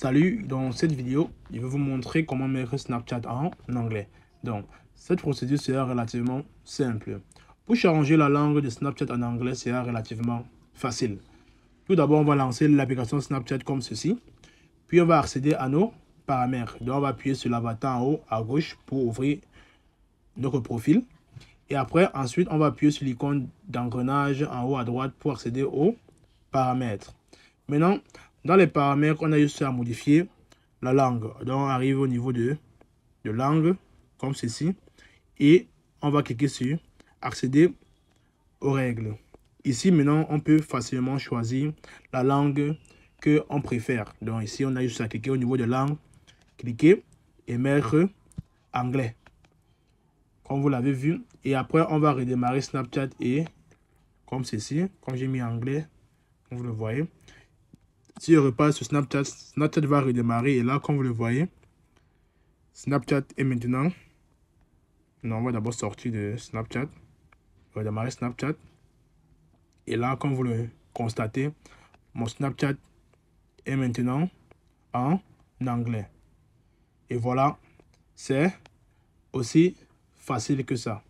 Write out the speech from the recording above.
Salut, dans cette vidéo, je vais vous montrer comment mettre Snapchat en anglais. Donc, cette procédure sera relativement simple. Pour changer la langue de Snapchat en anglais, c'est relativement facile. Tout d'abord, on va lancer l'application Snapchat comme ceci. Puis, on va accéder à nos paramètres. Donc, on va appuyer sur l'avatar en haut à gauche pour ouvrir notre profil. Et après, ensuite, on va appuyer sur l'icône d'engrenage en haut à droite pour accéder aux paramètres. Maintenant, dans les paramètres, on a juste à modifier la langue. Donc, on arrive au niveau de, de langue, comme ceci. Et on va cliquer sur accéder aux règles. Ici, maintenant, on peut facilement choisir la langue que on préfère. Donc ici, on a juste à cliquer au niveau de langue, cliquer et mettre anglais. Comme vous l'avez vu. Et après, on va redémarrer Snapchat et comme ceci, comme j'ai mis anglais, vous le voyez. Si je repasse sur Snapchat, Snapchat va redémarrer. Et là, comme vous le voyez, Snapchat est maintenant. Non, on va d'abord sortir de Snapchat. On va Snapchat. Et là, comme vous le constatez, mon Snapchat est maintenant en anglais. Et voilà, c'est aussi facile que ça.